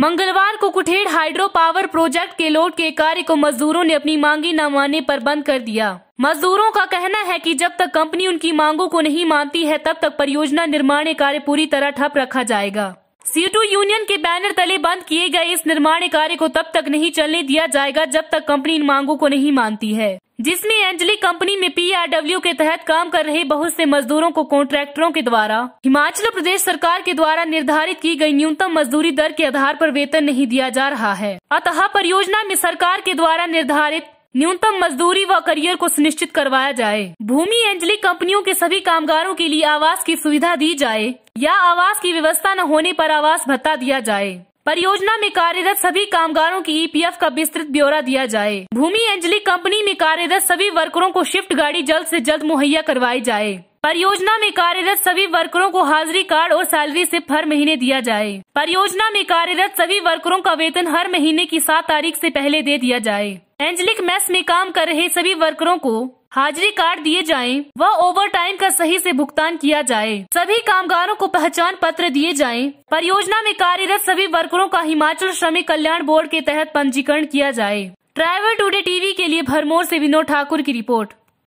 मंगलवार को Kutehr hydro power project के लोड के कार्य को मजदूरों ने अपनी मांगे न मानने पर बंद कर दिया मजदूरों का कहना है कि जब तक कंपनी उनकी मांगों को नहीं मानती है तब तक परियोजना निर्माण कार्य पूरी तरह ठप रखा जाएगा सीटू यूनियन के बैनर तले बंद किए गए इस निर्माण कार्य को तब तक नहीं चलने दिया जाएगा जब तक कंपनी इन मांगों को नहीं मानती है जिसमें अंजलि कंपनी में पीआरडब्ल्यू के तहत काम कर रहे बहुत से मजदूरों को कॉन्ट्रैक्टरों के द्वारा हिमाचल प्रदेश सरकार के द्वारा निर्धारित की गई न्यूनतम मजदूरी दर के आधार पर वेतन नहीं दिया जा रहा है अतः परियोजना में सरकार के द्वारा निर्धारित न्यूनतम मजदूरी व करियर को सुनिश्चित करवाया जाए भूमि अंजलि कंपनियों के सभी कामगारों के लिए आवास की सुविधा दी जाए या आवास की व्यवस्था न होने पर आवास भत्ता दिया जाए परियोजना में कार्यरत सभी कामगारों की ईपीएफ e का विस्तृत ब्यौरा दिया जाए भूमि एंजली कंपनी में कार्यरत सभी वर्करों को शिफ्ट गाड़ी जल्द से जल्द मुहैया करवाई जाए परियोजना में कार्यरत सभी वर्करों को हाजिरी कार्ड और सैलरी सिर्फ हर महीने दिया जाए परियोजना में कार्यरत सभी वर्करों का वेतन हर महीने की सात तारीख से पहले दे दिया जाए एंजलिक मैस में काम कर रहे सभी वर्करों को हाजिरी कार्ड दिए जाएं व ओवर टाइम का सही से भुगतान किया जाए सभी कामगारों को पहचान पत्र दिए जाएं परियोजना में कार्यरत सभी वर्करों का हिमाचल श्रमिक कल्याण बोर्ड के तहत पंजीकरण किया जाए ट्राइवल टूडे टीवी के लिए भरमोर से विनोद ठाकुर की रिपोर्ट